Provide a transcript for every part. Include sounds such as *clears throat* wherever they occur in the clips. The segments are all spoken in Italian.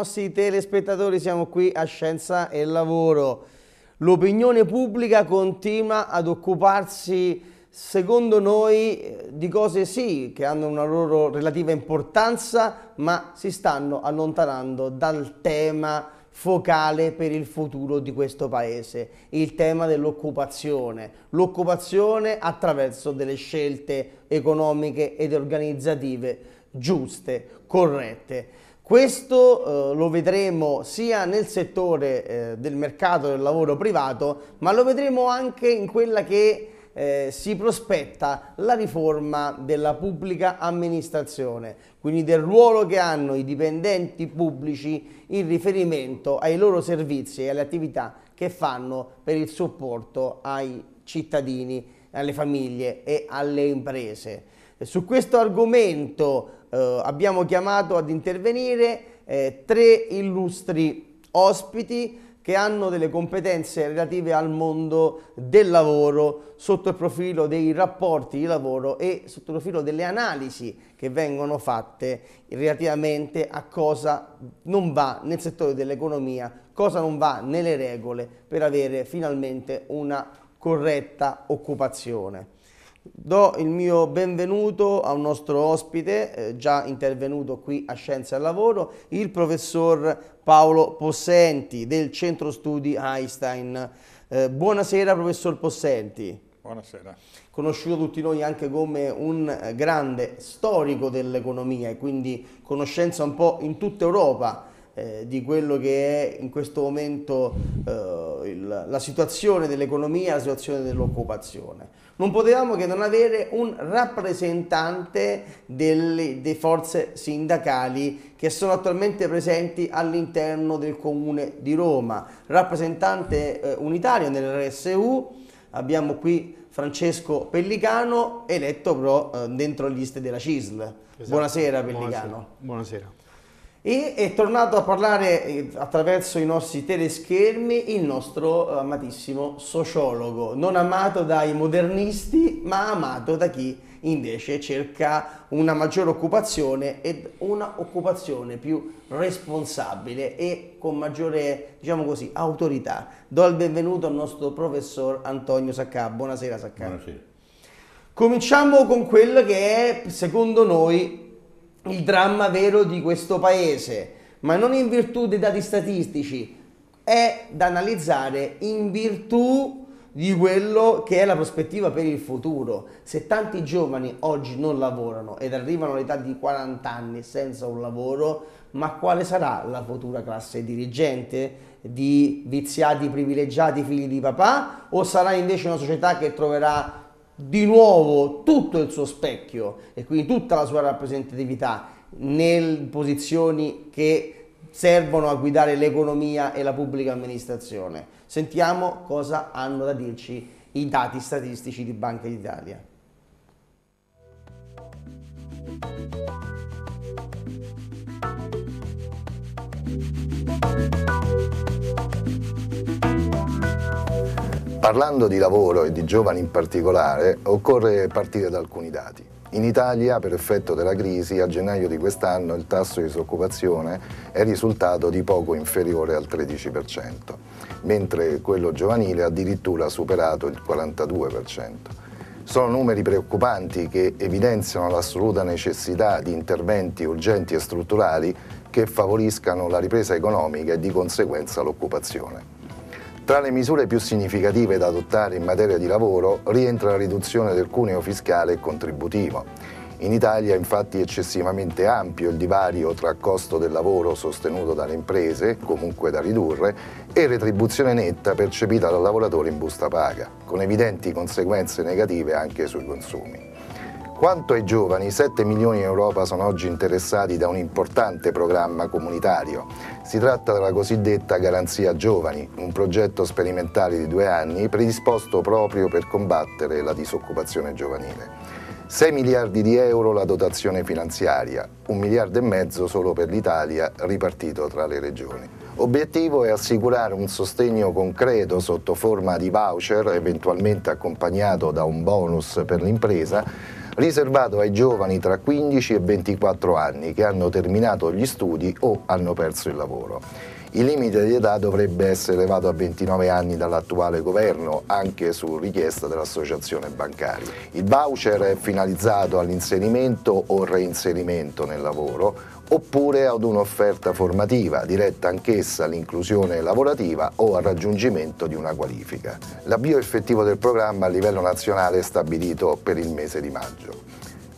nostri telespettatori, siamo qui a Scienza e Lavoro. L'opinione pubblica continua ad occuparsi, secondo noi, di cose sì che hanno una loro relativa importanza, ma si stanno allontanando dal tema focale per il futuro di questo paese, il tema dell'occupazione, l'occupazione attraverso delle scelte economiche ed organizzative giuste, corrette. Questo eh, lo vedremo sia nel settore eh, del mercato del lavoro privato, ma lo vedremo anche in quella che eh, si prospetta la riforma della pubblica amministrazione, quindi del ruolo che hanno i dipendenti pubblici in riferimento ai loro servizi e alle attività che fanno per il supporto ai cittadini alle famiglie e alle imprese. Su questo argomento eh, abbiamo chiamato ad intervenire eh, tre illustri ospiti che hanno delle competenze relative al mondo del lavoro sotto il profilo dei rapporti di lavoro e sotto il profilo delle analisi che vengono fatte relativamente a cosa non va nel settore dell'economia, cosa non va nelle regole per avere finalmente una corretta occupazione. Do il mio benvenuto a un nostro ospite, eh, già intervenuto qui a Scienze al Lavoro, il professor Paolo Possenti del Centro Studi Einstein. Eh, buonasera professor Possenti. Buonasera. Conosciuto tutti noi anche come un grande storico dell'economia e quindi conoscenza un po' in tutta Europa eh, di quello che è in questo momento eh, il, la situazione dell'economia, la situazione dell'occupazione. Non potevamo che non avere un rappresentante delle, delle forze sindacali che sono attualmente presenti all'interno del comune di Roma, rappresentante eh, unitario nell'RSU, abbiamo qui Francesco Pellicano eletto però eh, dentro le liste della CISL. Esatto. Buonasera Pellicano. Buonasera. Buonasera e è tornato a parlare eh, attraverso i nostri teleschermi il nostro eh, amatissimo sociologo, non amato dai modernisti ma amato da chi invece cerca una maggiore occupazione ed una occupazione più responsabile e con maggiore, diciamo così, autorità. Do il benvenuto al nostro professor Antonio Sacca. Buonasera Sacca. Buonasera. Cominciamo con quello che è, secondo noi, il dramma vero di questo paese, ma non in virtù dei dati statistici, è da analizzare in virtù di quello che è la prospettiva per il futuro. Se tanti giovani oggi non lavorano ed arrivano all'età di 40 anni senza un lavoro, ma quale sarà la futura classe dirigente di viziati privilegiati figli di papà o sarà invece una società che troverà di nuovo tutto il suo specchio e quindi tutta la sua rappresentatività nelle posizioni che servono a guidare l'economia e la pubblica amministrazione. Sentiamo cosa hanno da dirci i dati statistici di Banca d'Italia. Thank you. Parlando di lavoro e di giovani in particolare, occorre partire da alcuni dati. In Italia, per effetto della crisi, a gennaio di quest'anno il tasso di disoccupazione è risultato di poco inferiore al 13%, mentre quello giovanile ha addirittura superato il 42%. Sono numeri preoccupanti che evidenziano l'assoluta necessità di interventi urgenti e strutturali che favoriscano la ripresa economica e di conseguenza l'occupazione. Tra le misure più significative da adottare in materia di lavoro rientra la riduzione del cuneo fiscale e contributivo. In Italia infatti è eccessivamente ampio il divario tra costo del lavoro sostenuto dalle imprese, comunque da ridurre, e retribuzione netta percepita dal lavoratore in busta paga, con evidenti conseguenze negative anche sui consumi. Quanto ai giovani, 7 milioni in Europa sono oggi interessati da un importante programma comunitario. Si tratta della cosiddetta Garanzia Giovani, un progetto sperimentale di due anni predisposto proprio per combattere la disoccupazione giovanile. 6 miliardi di euro la dotazione finanziaria, un miliardo e mezzo solo per l'Italia ripartito tra le regioni. Obiettivo è assicurare un sostegno concreto sotto forma di voucher, eventualmente accompagnato da un bonus per l'impresa, riservato ai giovani tra 15 e 24 anni che hanno terminato gli studi o hanno perso il lavoro. Il limite di età dovrebbe essere elevato a 29 anni dall'attuale governo, anche su richiesta dell'associazione bancaria. Il voucher è finalizzato all'inserimento o reinserimento nel lavoro oppure ad un'offerta formativa diretta anch'essa all'inclusione lavorativa o al raggiungimento di una qualifica. L'avvio effettivo del programma a livello nazionale è stabilito per il mese di maggio.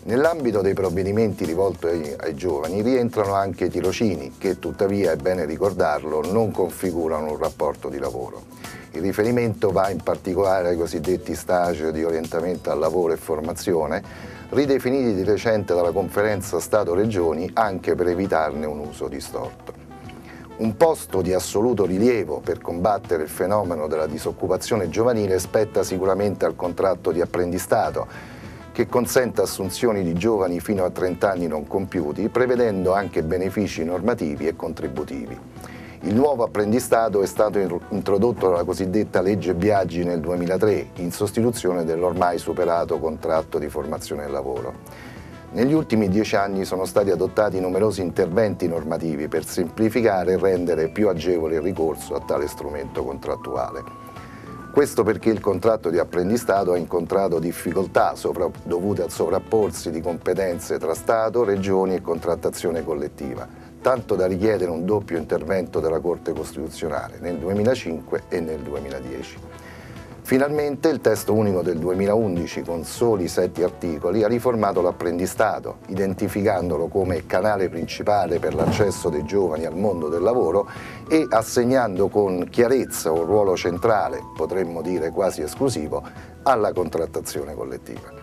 Nell'ambito dei provvedimenti rivolti ai, ai, giovani rientrano anche i tirocini, che tuttavia, è bene ricordarlo, non configurano un rapporto di lavoro. Il riferimento va in particolare ai cosiddetti stage di orientamento al lavoro e formazione, ridefiniti di recente dalla conferenza Stato-Regioni anche per evitarne un uso distorto. Un posto di assoluto rilievo per combattere il fenomeno della disoccupazione giovanile spetta sicuramente al contratto di apprendistato, che consente assunzioni di giovani fino a 30 anni non compiuti, prevedendo anche benefici normativi e contributivi. Il nuovo apprendistato è stato introdotto dalla cosiddetta legge Biaggi nel 2003, in sostituzione dell'ormai superato contratto di formazione e lavoro. Negli ultimi dieci anni sono stati adottati numerosi interventi normativi per semplificare e rendere più agevole il ricorso a tale strumento contrattuale. Questo perché il contratto di apprendistato ha incontrato difficoltà dovute al sovrapporsi di competenze tra Stato, Regioni e contrattazione collettiva tanto da richiedere un doppio intervento della Corte Costituzionale nel 2005 e nel 2010. Finalmente il testo unico del 2011, con soli sette articoli, ha riformato l'apprendistato, identificandolo come canale principale per l'accesso dei giovani al mondo del lavoro e assegnando con chiarezza un ruolo centrale, potremmo dire quasi esclusivo, alla contrattazione collettiva.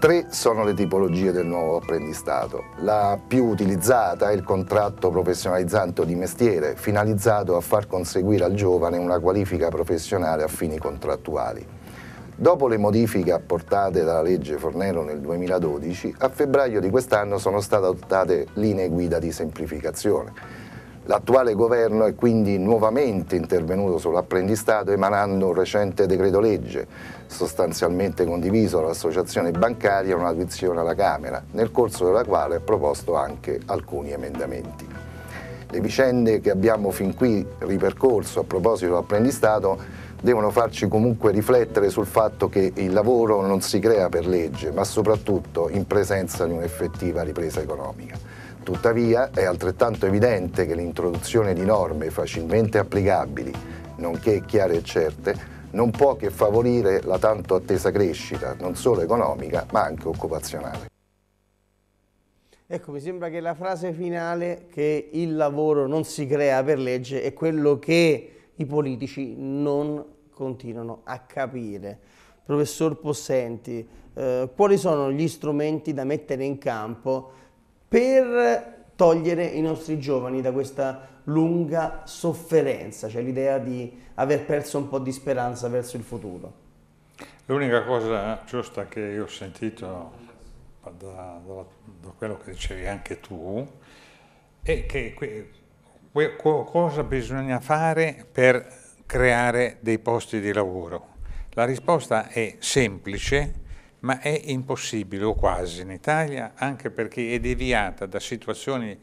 Tre sono le tipologie del nuovo apprendistato. La più utilizzata è il contratto professionalizzante di mestiere, finalizzato a far conseguire al giovane una qualifica professionale a fini contrattuali. Dopo le modifiche apportate dalla legge Fornero nel 2012, a febbraio di quest'anno sono state adottate linee guida di semplificazione. L'attuale governo è quindi nuovamente intervenuto sull'apprendistato emanando un recente decreto legge sostanzialmente condiviso dall'associazione bancaria una audizione alla Camera, nel corso della quale ha proposto anche alcuni emendamenti. Le vicende che abbiamo fin qui ripercorso a proposito dell'apprendistato devono farci comunque riflettere sul fatto che il lavoro non si crea per legge, ma soprattutto in presenza di un'effettiva ripresa economica. Tuttavia è altrettanto evidente che l'introduzione di norme facilmente applicabili, nonché chiare e certe, non può che favorire la tanto attesa crescita, non solo economica, ma anche occupazionale. Ecco, mi sembra che la frase finale che il lavoro non si crea per legge è quello che i politici non continuano a capire. Professor Possenti, eh, quali sono gli strumenti da mettere in campo per togliere i nostri giovani da questa lunga sofferenza, cioè l'idea di aver perso un po' di speranza verso il futuro. L'unica cosa giusta che io ho sentito da, da, da quello che dicevi anche tu è che que, que, cosa bisogna fare per creare dei posti di lavoro. La risposta è semplice, ma è impossibile o quasi in Italia, anche perché è deviata da situazioni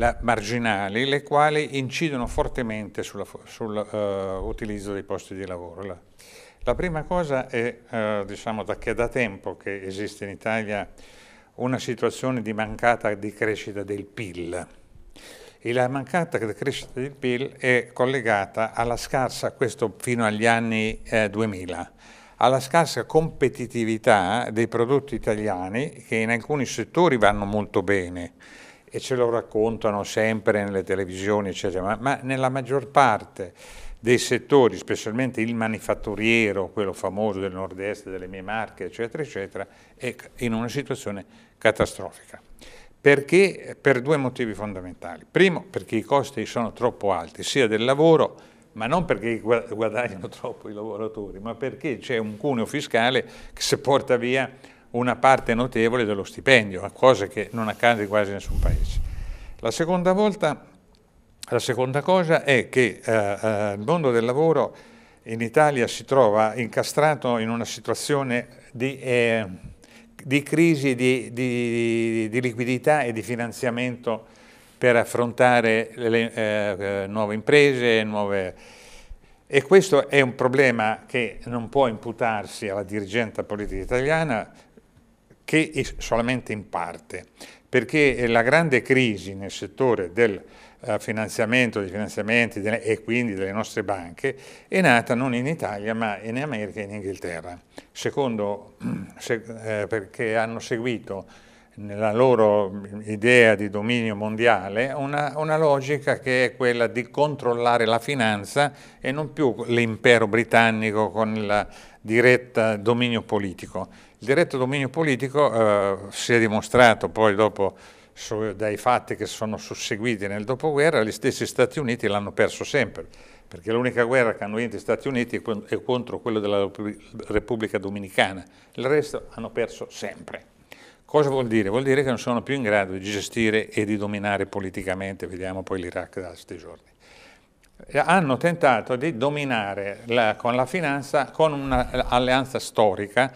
la, marginali, le quali incidono fortemente sull'utilizzo eh, uh, dei posti di lavoro. La, la prima cosa è, uh, diciamo, da che da tempo che esiste in Italia una situazione di mancata di crescita del PIL. E la mancata crescita del PIL è collegata alla scarsa, questo fino agli anni eh, 2000, alla scarsa competitività dei prodotti italiani che in alcuni settori vanno molto bene, e ce lo raccontano sempre nelle televisioni, eccetera, ma, ma nella maggior parte dei settori, specialmente il manifatturiero, quello famoso del nord-est, delle mie marche, eccetera, eccetera, è in una situazione catastrofica. Perché? Per due motivi fondamentali. Primo, perché i costi sono troppo alti, sia del lavoro, ma non perché guadagnano *laughs* troppo i lavoratori, ma perché c'è un cuneo fiscale che si porta via una parte notevole dello stipendio, cosa che non accade in quasi nessun paese. La seconda, volta, la seconda cosa è che eh, eh, il mondo del lavoro in Italia si trova incastrato in una situazione di, eh, di crisi di, di, di, liquidità e di finanziamento per affrontare le, eh, eh nuove imprese, nuove... E questo è un problema che non può imputarsi alla dirigente politica italiana, che solamente in parte, perché eh, la grande crisi nel settore del eh, finanziamento, dei finanziamenti e quindi delle nostre banche è nata non in Italia ma in America e in Inghilterra, secondo *clears throat* se, eh, perché hanno seguito nella loro mm, idea di dominio mondiale una, una, logica che è quella di controllare la finanza e non più l'impero britannico con il diretto dominio politico il diretto dominio politico eh, si è dimostrato poi dopo su, dai fatti che sono susseguiti nel dopoguerra, gli stessi Stati Uniti l'hanno perso sempre, perché l'unica guerra che hanno vinto gli Stati Uniti è contro quella della Repubblica Dominicana, il resto hanno perso sempre. Cosa vuol dire? Vuol dire che non sono più in grado di gestire e di dominare politicamente, vediamo poi l'Iraq da questi giorni. Hanno tentato di dominare la, con la finanza con un'alleanza eh, storica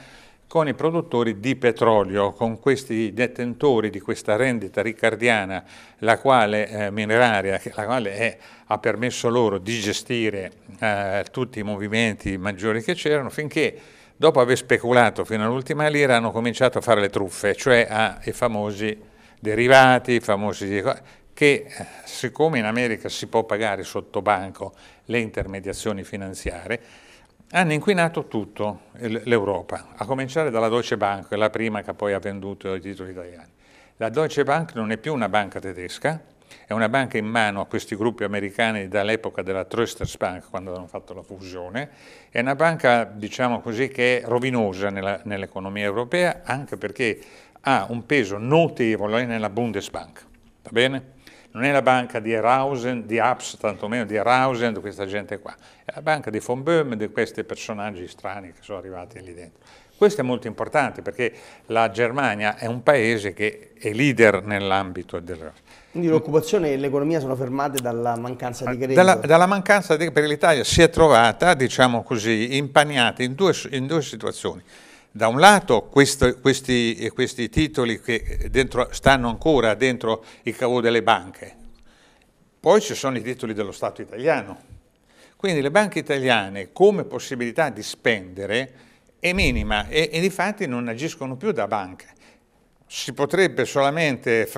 con i produttori di petrolio, con questi detentori di questa rendita riccardiana, la quale eh, mineraria, la quale è, ha permesso loro di gestire eh, tutti i movimenti maggiori che c'erano, finché dopo aver speculato fino all'ultima lira hanno cominciato a fare le truffe, cioè ai famosi derivati, i famosi che eh, siccome in America si può pagare sotto banco le intermediazioni finanziarie, hanno inquinato tutto l'Europa, a cominciare dalla Deutsche Bank, la prima che poi ha venduto i titoli italiani. La Deutsche Bank non è più una banca tedesca, è una banca in mano a questi gruppi americani dall'epoca della Trusters Bank, quando hanno fatto la fusione, è una banca, diciamo così, che è rovinosa nell'economia europea, anche perché ha un peso notevole nella Bundesbank, va bene? non è la banca di Erausen, di Aps, tantomeno di Erausen, di questa gente qua, è la banca di von Böhm, di questi personaggi strani che sono arrivati lì dentro. Questo è molto importante perché la Germania è un paese che è leader nell'ambito del... Quindi l'occupazione e l'economia sono fermate dalla mancanza di credito? Dalla, dalla mancanza di credito, perché l'Italia si è trovata, diciamo così, impagnata in due, in due situazioni da un lato questo, questi, eh, questi, titoli che eh, dentro, stanno ancora dentro il cavo delle banche, poi ci sono i titoli dello Stato italiano. Quindi le banche italiane come possibilità di spendere è minima e, e di fatti non agiscono più da banche si potrebbe solamente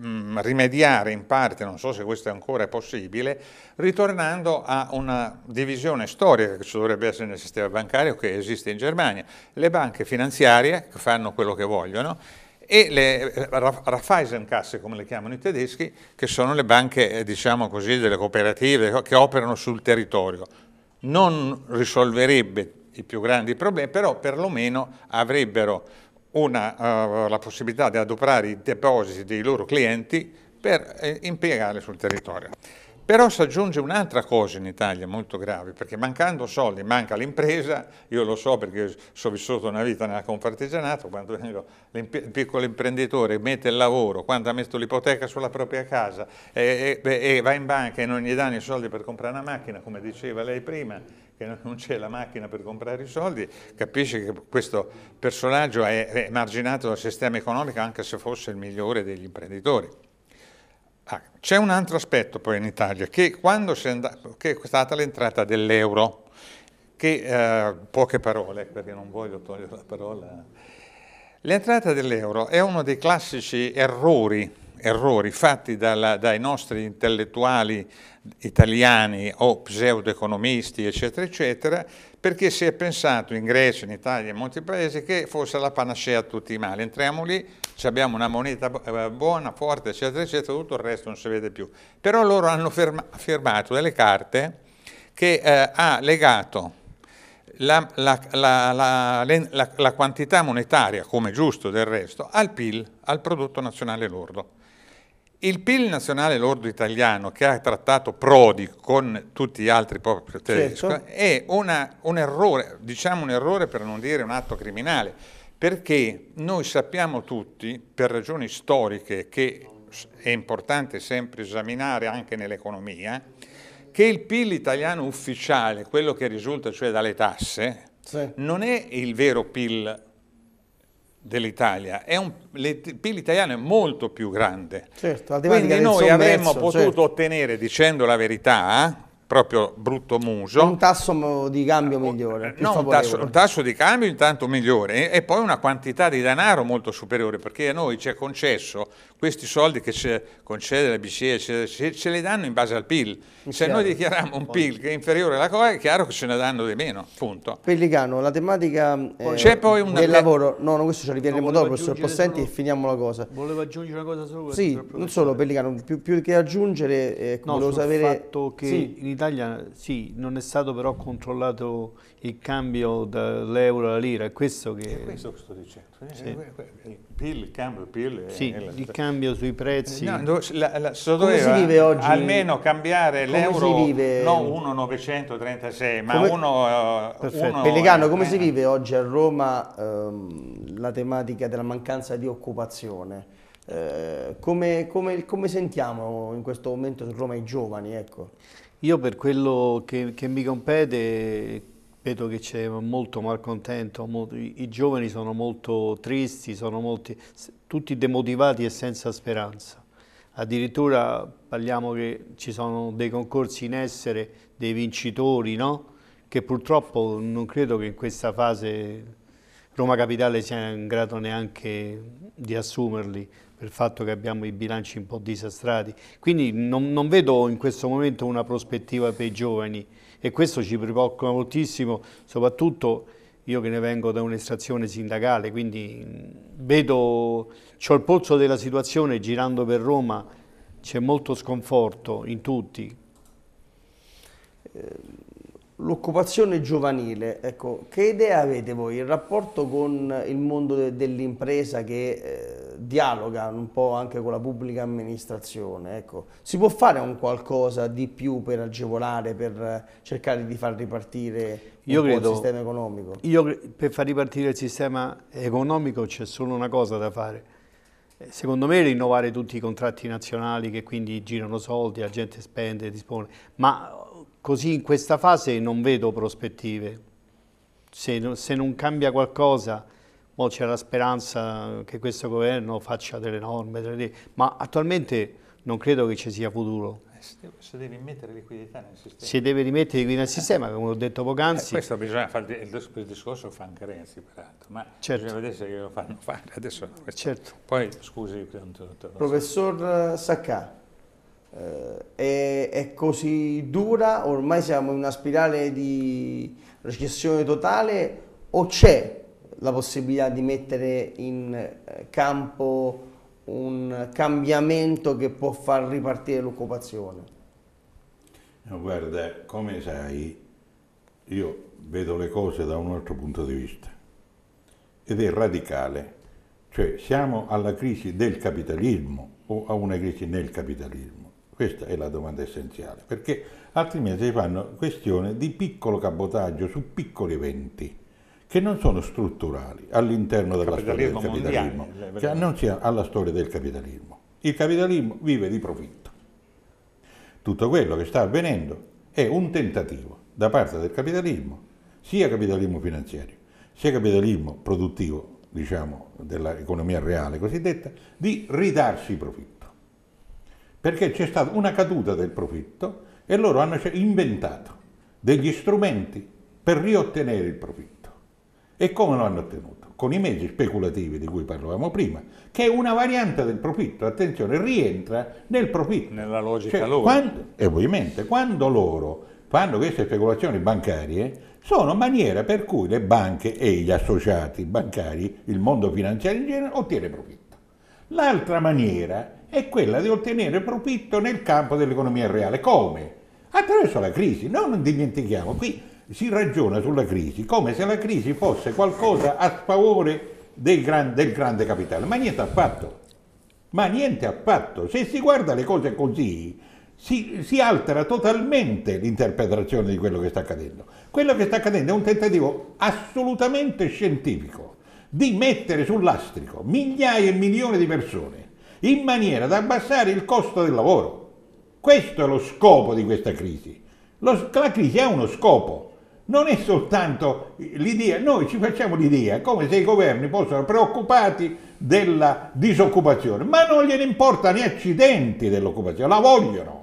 mm, rimediare in parte, non so se questo è ancora possibile, ritornando a una divisione storica che ci dovrebbe essere nel sistema bancario che esiste in Germania. Le banche finanziarie che fanno quello che vogliono e le eh, Raiffeisenkasse, come le chiamano i tedeschi, che sono le banche, eh, diciamo così, delle cooperative che operano sul territorio. Non risolverebbe i più grandi problemi, però perlomeno avrebbero una, uh, la possibilità di adoperare i depositi dei loro clienti per eh, impiegare sul territorio. Però si aggiunge un'altra cosa in Italia molto grave, perché mancando soldi manca l'impresa, io lo so perché ho vissuto una vita nella confartigianato, quando il piccolo imprenditore mette il lavoro, quando ha messo l'ipoteca sulla propria casa e, e, e, va in banca e non gli danno i soldi per comprare una macchina, come diceva lei prima, che non c'è la macchina per comprare i soldi, capisce che questo personaggio è emarginato dal sistema economico anche se fosse il migliore degli imprenditori. Ah, c'è un altro aspetto poi in Italia, che, andato, che è stata l'entrata dell'euro, che eh, poche parole, perché non voglio togliere la parola. L'entrata dell'euro è uno dei classici errori errori fatti dalla, dai nostri intellettuali italiani o pseudoeconomisti, eccetera, eccetera, perché si è pensato in Grecia, in Italia, e in molti paesi, che fosse la panacea a tutti i mali. Entriamo lì, abbiamo una moneta eh, buona, forte, eccetera, eccetera, tutto il resto non si vede più. Però loro hanno ferma, firmato delle carte che eh, ha legato la, la, la, la, quantità monetaria, come giusto del resto, al PIL, al prodotto nazionale lordo. Il PIL nazionale lordo italiano che ha trattato Prodi con tutti gli altri proprio tedeschi certo. è una, un errore, diciamo un errore per non dire un atto criminale, perché noi sappiamo tutti, per ragioni storiche che è importante sempre esaminare anche nell'economia, che il PIL italiano ufficiale, quello che risulta cioè dalle tasse, sì. non è il vero PIL dell'Italia, il PIL italiano è molto più grande. Certo, Quindi noi avremmo potuto certo. ottenere, dicendo la verità, proprio brutto muso. Un tasso di cambio eh, migliore. Eh, no, un tasso, un tasso, di cambio intanto migliore e poi una quantità di denaro molto superiore perché a noi ci è concesso questi soldi che ci concede la BCE, ce, ce, ce, li danno in base al PIL. In Se chiaro. noi dichiariamo un PIL che è inferiore alla COE è chiaro che ce ne danno di meno, punto. Pellicano, la tematica eh, poi una... del lavoro, no, no questo ci arriveremo no, dopo, professor Possenti, solo... e finiamo la cosa. Volevo aggiungere una cosa solo? Sì, non solo Pellicano, più, più che aggiungere, eh, no, volevo sapere... Fatto che sì. in Italia Italia sì, non è stato però controllato il cambio dall'euro alla lira, è questo che... È questo che sto dicendo. Eh, sì. Eh, il, PIL, il cambio, PIL... Sì, è la... il cambio sui prezzi... No, do, la, la, so Come si eh, vive oggi? Almeno cambiare l'euro, vive... non 1,936, ma come... 1... Perfetto. Uno Pellegano, come si vive oggi a Roma ehm, la tematica della mancanza di occupazione? Eh, come, come, come, sentiamo in questo momento su Roma i giovani? Ecco. Io per quello che, che mi compete vedo che c'è molto malcontento, molto, i giovani sono molto tristi, sono molti, tutti demotivati e senza speranza. Addirittura parliamo che ci sono dei concorsi in essere, dei vincitori, no? che purtroppo non credo che in questa fase Roma Capitale sia in grado neanche di assumerli per il fatto che abbiamo i bilanci un po' disastrati. Quindi non, non vedo in questo momento una prospettiva per i giovani e questo ci preoccupa moltissimo, soprattutto io che ne vengo da un'estrazione sindacale, quindi vedo, ho il polso della situazione girando per Roma, c'è molto sconforto in tutti. Eh, L'occupazione giovanile, ecco, che idea avete voi? Il rapporto con il mondo de dell'impresa che eh, dialoga un po' anche con la pubblica amministrazione, ecco. si può fare un qualcosa di più per agevolare, per cercare di far ripartire credo, il sistema economico? Io per far ripartire il sistema economico c'è solo una cosa da fare, secondo me rinnovare tutti i contratti nazionali che quindi girano soldi, la gente spende, dispone, ma Così in questa fase non vedo prospettive. Se, se non cambia qualcosa, mo c'è la speranza che questo governo faccia delle norme, delle... ma attualmente non credo che ci sia futuro. Eh, se deve rimettere liquidità nel sistema. Si deve rimettere liquidità nel eh. sistema, come ho detto poc'anzi. Eh, questo bisogna fare, il, il discorso fa anche Renzi, peraltro, ma certo. bisogna vedere se lo fanno fare. Adesso, certo. Poi, scusi, non te, te Professor Saccà. Eh, è, è così dura, ormai siamo in una spirale di recessione totale o c'è la possibilità di mettere in eh, campo un cambiamento che può far ripartire l'occupazione? guarda, come sai, io vedo le cose da un altro punto di vista ed è radicale, cioè siamo alla crisi del capitalismo o a una crisi nel capitalismo. Questa è la domanda essenziale, perché altrimenti si fanno questione di piccolo cabotaggio su piccoli eventi che non sono strutturali all'interno della storia del capitalismo, mondiale, eh, non sia alla storia del capitalismo. Il capitalismo vive di profitto. Tutto quello che sta avvenendo è un tentativo da parte del capitalismo, sia capitalismo finanziario, sia capitalismo produttivo, diciamo, dell'economia reale cosiddetta, di ridarsi i profitti perché c'è stata una caduta del profitto e loro hanno cioè inventato degli strumenti per riottenere il profitto. E come lo hanno ottenuto? Con i mezzi speculativi di cui parlavamo prima, che è una variante del profitto, attenzione, rientra nel profitto. Nella logica cioè, loro. Quando, e ovviamente quando loro fanno queste speculazioni bancarie, sono maniera per cui le banche e gli associati bancari, il mondo finanziario in genere, ottiene profitto. L'altra maniera è quella di ottenere profitto nel campo dell'economia reale. Come? Attraverso la crisi. Noi non dimentichiamo, qui si ragiona sulla crisi come se la crisi fosse qualcosa a sfavore del, gran, del grande capitale, ma niente affatto. Ma niente affatto. Se si guarda le cose così, si, si, altera totalmente l'interpretazione di quello che sta accadendo. Quello che sta accadendo è un tentativo assolutamente scientifico di mettere sul lastrico migliaia e milioni di persone in maniera da abbassare il costo del lavoro. Questo è lo scopo di questa crisi. Lo, la crisi ha uno scopo, non è soltanto l'idea, noi ci facciamo l'idea come se i governi fossero preoccupati della disoccupazione, ma non gliene importa né accidenti dell'occupazione, la vogliono.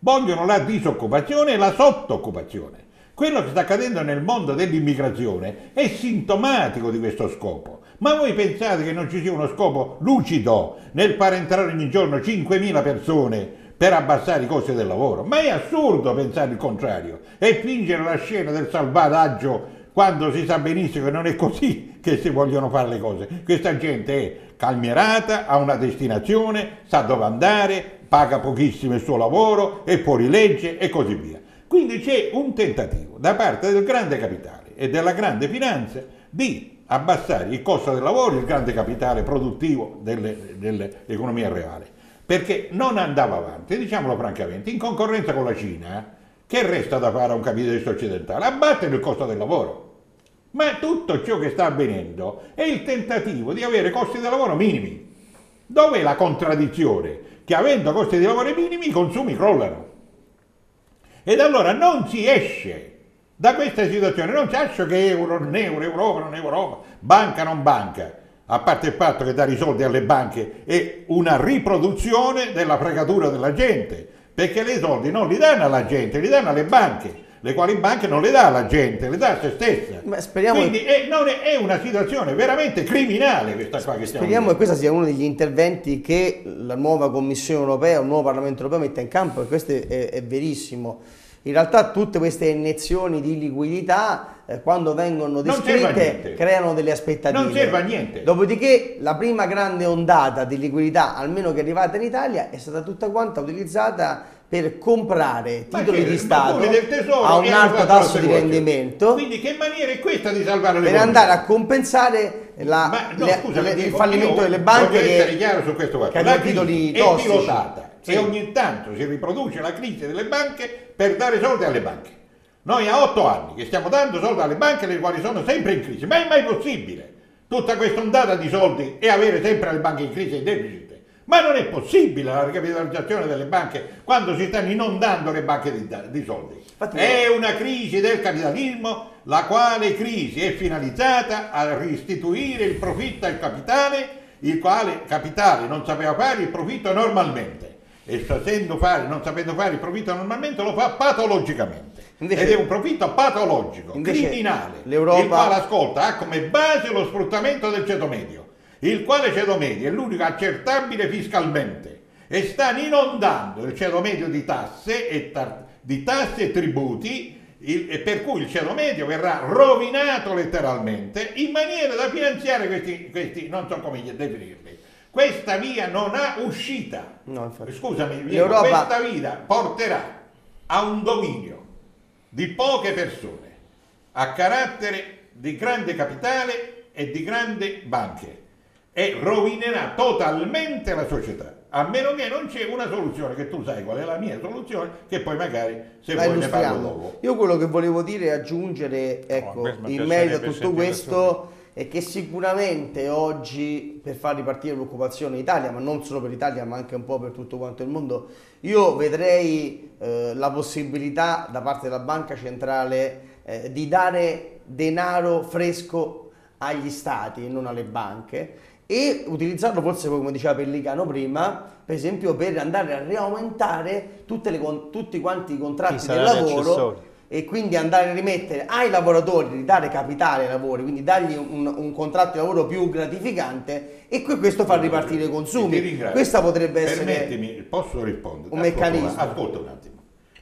Vogliono la disoccupazione e la sottooccupazione. Quello che sta accadendo nel mondo dell'immigrazione è sintomatico di questo scopo. Ma voi pensate che non ci sia uno scopo lucido nel far entrare ogni giorno 5.000 persone per abbassare i costi del lavoro? Ma è assurdo pensare il contrario e fingere la scena del salvataggio quando si sa benissimo che non è così che si vogliono fare le cose. Questa gente è calmierata, ha una destinazione, sa dove andare, paga pochissimo il suo lavoro, è fuori legge e così via. Quindi c'è un tentativo da parte del grande capitale e della grande finanza di abbassare il costo del lavoro, il grande capitale produttivo dell'economia reale, perché non andava avanti, diciamolo francamente, in concorrenza con la Cina, eh, che resta da fare a un capitalista occidentale? Abbattere il costo del lavoro. Ma tutto ciò che sta avvenendo è il tentativo di avere costi del lavoro minimi. Dov'è la contraddizione? Che avendo costi di lavoro minimi i consumi crollano. Ed allora non si esce da questa situazione non c'è che euro, non euro, Europa, non Europa, banca, non banca, a parte il fatto che dare i soldi alle banche è una riproduzione della fregatura della gente, perché i soldi non li danno alla gente, li danno alle banche le quali banche non le dà alla gente, le dà a se stessa. Ma speriamo... Quindi è, è, una situazione veramente criminale questa qua che stiamo Speriamo che questo sia uno degli interventi che la nuova Commissione europea, il nuovo Parlamento europeo mette in campo e questo è, è verissimo. In realtà tutte queste iniezioni di liquidità eh, quando vengono descritte creano delle aspettative. Non serve a niente. Dopodiché la prima grande ondata di liquidità, almeno che è arrivata in Italia, è stata tutta quanta utilizzata per comprare titoli di Stato a un alto tasso di rendimento. Quindi che maniera è questa di salvare le banche? Per banche? andare a compensare la, ma, no, le, scusa, le, dico, il fallimento delle banche che, su che hanno titoli tossici. pilotata sì. e ogni tanto si riproduce la crisi delle banche per dare soldi alle banche. Noi a otto anni che stiamo dando soldi alle banche le quali sono sempre in crisi, ma è mai possibile tutta questa ondata di soldi e avere sempre le banche in crisi e in deficit? Ma non è possibile la ricapitalizzazione delle banche quando si stanno inondando le banche di, di soldi. Infatti, è una crisi del capitalismo, la quale crisi è finalizzata a restituire il profitto al capitale, il quale capitale non sapeva fare il profitto normalmente e sapendo fare, non sapendo fare il profitto normalmente lo fa patologicamente. Invece, Ed è un profitto patologico, criminale, il quale ascolta ha come base lo sfruttamento del ceto medio, il quale ceto medio è l'unico accertabile fiscalmente e stanno inondando il ceto medio di tasse e, di tasse e tributi il, e per cui il ceto medio verrà rovinato letteralmente in maniera da finanziare questi, questi non so come definirli, questa via non ha uscita. No, Scusami, Diego, questa via porterà a un dominio di poche persone a carattere di grande capitale e di grande banche e rovinerà totalmente la società a meno che non c'è una soluzione che tu sai qual è la mia soluzione che poi magari se vuoi ne parlo dopo io quello che volevo dire e aggiungere ecco, oh, in merito a tutto questo e che sicuramente oggi per far ripartire l'occupazione in Italia, ma non solo per l'Italia, ma anche un po' per tutto quanto il mondo, io vedrei eh, la possibilità da parte della banca centrale eh, di dare denaro fresco agli stati e non alle banche e utilizzarlo forse come diceva Pellicano prima, per esempio per andare a riaumentare le, tutti quanti i contratti del lavoro e quindi andare a rimettere ai lavoratori, di dare capitale ai lavori, quindi dargli un, un contratto di lavoro più gratificante e questo fa ripartire i consumi. Questa potrebbe essere... Permettimi, posso rispondere? Un meccanismo. Ascolta un attimo.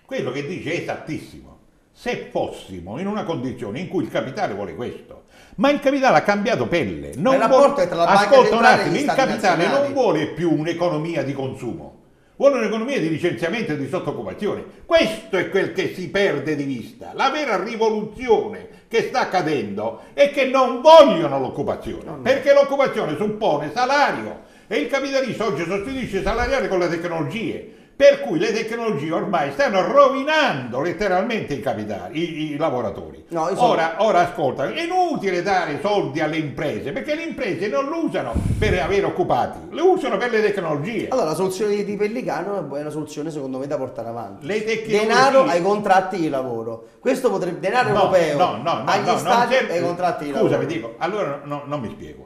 Quello che dice è esattissimo. Se fossimo in una condizione in cui il capitale vuole questo, ma il capitale ha cambiato pelle. Non Ma il rapporto vuole... è tra la banca Ascolta un attimo, il capitale nazionali. non vuole più un'economia di consumo vuole un'economia di licenziamento e di sottooccupazione. Questo è quel che si perde di vista. La vera rivoluzione che sta accadendo è che non vogliono l'occupazione, no, no. perché l'occupazione suppone salario e il capitalismo oggi sostituisce salariare con le tecnologie. Per cui le tecnologie ormai stanno rovinando letteralmente i capitali, i, i lavoratori. No, sono... ora, ora ascolta, è inutile dare soldi alle imprese perché le imprese non le usano per avere occupati, le usano per le tecnologie. Allora la soluzione di Pellicano è una soluzione secondo me da portare avanti. Le tecnologie... Denaro ai contratti di lavoro. Questo potrebbe denaro no, europeo no, no, no, agli no, stati e ai contratti di lavoro. Scusami, dico, allora no, non mi spiego